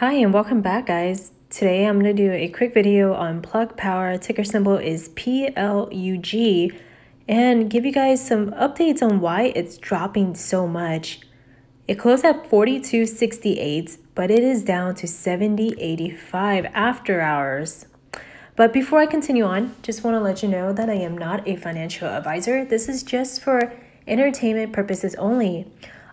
Hi and welcome back guys. Today I'm going to do a quick video on Plug Power, ticker symbol is PLUG, and give you guys some updates on why it's dropping so much. It closed at 42.68, but it is down to 70.85 after hours. But before I continue on, just want to let you know that I am not a financial advisor. This is just for entertainment purposes only.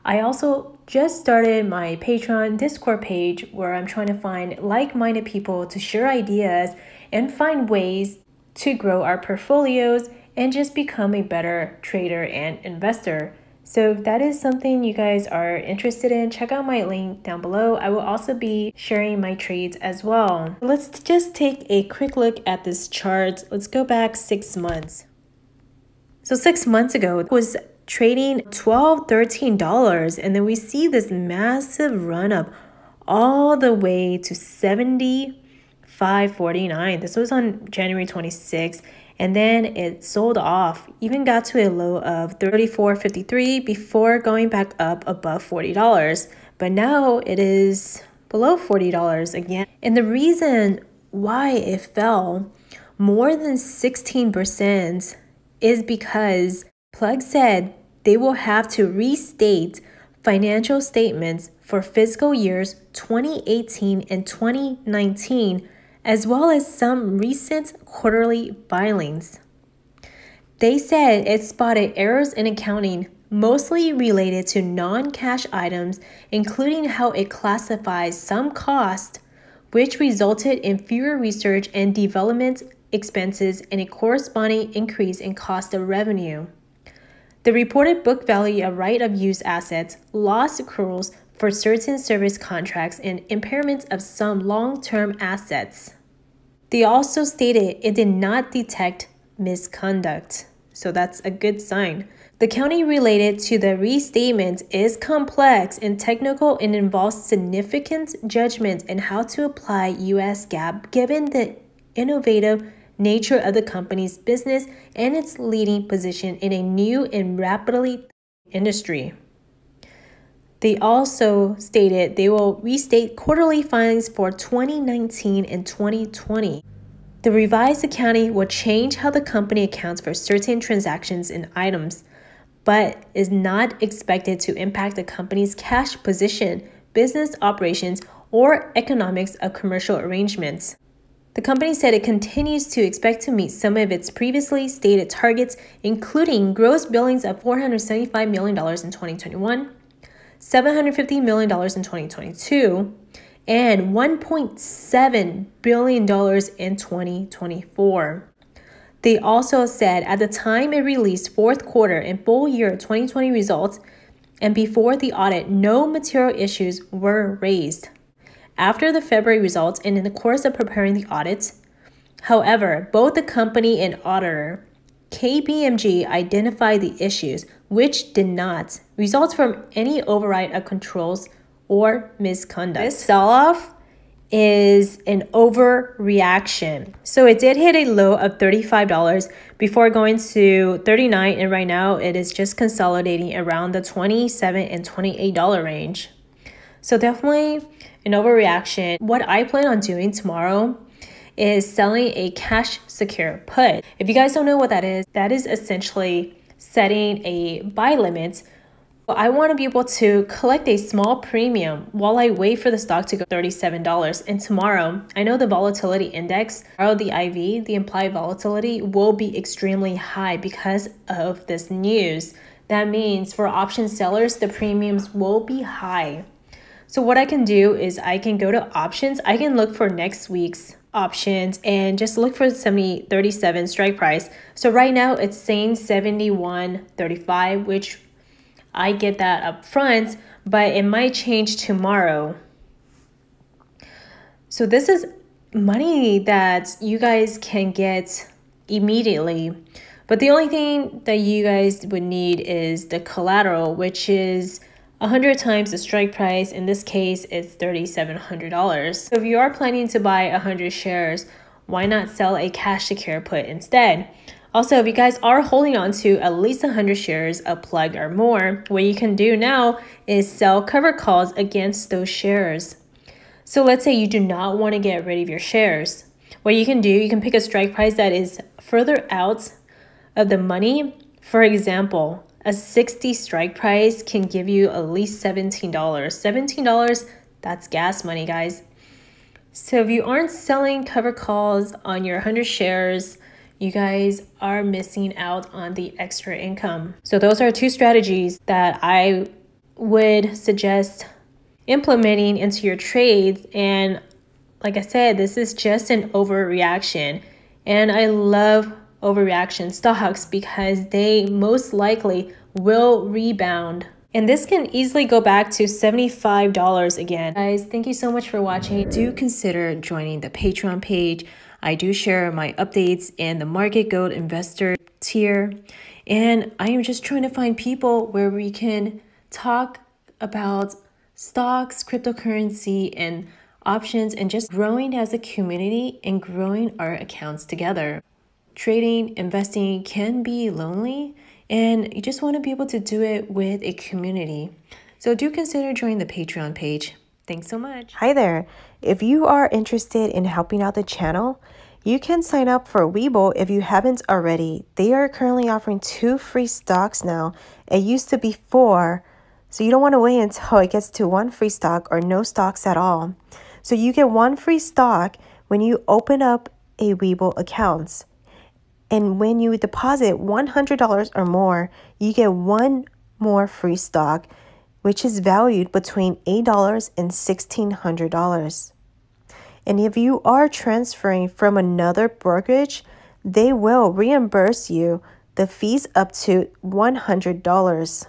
I also just started my Patreon Discord page where I'm trying to find like minded people to share ideas and find ways to grow our portfolios and just become a better trader and investor. So if that is something you guys are interested in, check out my link down below. I will also be sharing my trades as well. Let's just take a quick look at this chart. Let's go back six months. So six months ago was trading $12, $13. And then we see this massive run up all the way to 75.49. This was on January 26th. And then it sold off, even got to a low of 34.53 before going back up above $40. But now it is below $40 again. And the reason why it fell more than 16% is because Plug said they will have to restate financial statements for fiscal years 2018 and 2019, as well as some recent quarterly filings. They said it spotted errors in accounting mostly related to non cash items, including how it classifies some costs, which resulted in fewer research and development expenses and a corresponding increase in cost of revenue. The reported book value of right of use assets, loss accruals for certain service contracts, and impairments of some long term assets. They also stated it did not detect misconduct, so that's a good sign. The county related to the restatement is complex and technical and involves significant judgment in how to apply US GAAP given the innovative nature of the company's business, and its leading position in a new and rapidly industry. They also stated they will restate quarterly filings for 2019 and 2020. The revised accounting will change how the company accounts for certain transactions and items, but is not expected to impact the company's cash position, business operations, or economics of commercial arrangements. The company said it continues to expect to meet some of its previously stated targets, including gross billings of $475 million in 2021, $750 million in 2022, and $1.7 billion in 2024. They also said at the time it released fourth quarter and full year 2020 results and before the audit, no material issues were raised after the February results and in the course of preparing the audits. However, both the company and auditor KPMG identified the issues which did not result from any override of controls or misconduct. This sell off is an overreaction. So it did hit a low of $35 before going to 39 and right now it is just consolidating around the 27 and $28 range. So definitely an overreaction. What I plan on doing tomorrow is selling a cash secure put. If you guys don't know what that is, that is essentially setting a buy limit. I want to be able to collect a small premium while I wait for the stock to go $37. And tomorrow, I know the volatility index, or the IV, the implied volatility will be extremely high because of this news. That means for option sellers, the premiums will be high. So what I can do is I can go to options. I can look for next week's options and just look for seventy thirty seven strike price. So right now it's saying 71.35, which I get that up front, but it might change tomorrow. So this is money that you guys can get immediately. But the only thing that you guys would need is the collateral, which is 100 times the strike price, in this case, it's $3,700. So if you are planning to buy 100 shares, why not sell a cash secure put instead? Also, if you guys are holding on to at least 100 shares, a plug or more, what you can do now is sell cover calls against those shares. So let's say you do not want to get rid of your shares. What you can do, you can pick a strike price that is further out of the money. For example, a 60 strike price can give you at least $17. $17, that's gas money, guys. So if you aren't selling cover calls on your 100 shares, you guys are missing out on the extra income. So those are two strategies that I would suggest implementing into your trades. And like I said, this is just an overreaction. And I love overreaction stocks because they most likely will rebound. And this can easily go back to $75 again. Guys, thank you so much for watching. Do consider joining the Patreon page. I do share my updates in the Market Gold Investor tier. And I am just trying to find people where we can talk about stocks, cryptocurrency, and options, and just growing as a community and growing our accounts together trading, investing can be lonely, and you just want to be able to do it with a community. So do consider joining the Patreon page. Thanks so much. Hi there. If you are interested in helping out the channel, you can sign up for Webull if you haven't already. They are currently offering two free stocks now. It used to be four, so you don't want to wait until it gets to one free stock or no stocks at all. So you get one free stock when you open up a Webull account. And when you deposit $100 or more, you get one more free stock, which is valued between $8 and $1,600. And if you are transferring from another brokerage, they will reimburse you the fees up to $100.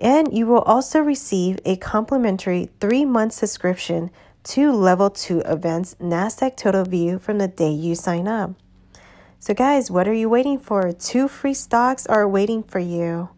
And you will also receive a complimentary three month subscription to Level 2 events NASDAQ Total View from the day you sign up. So guys, what are you waiting for? Two free stocks are waiting for you.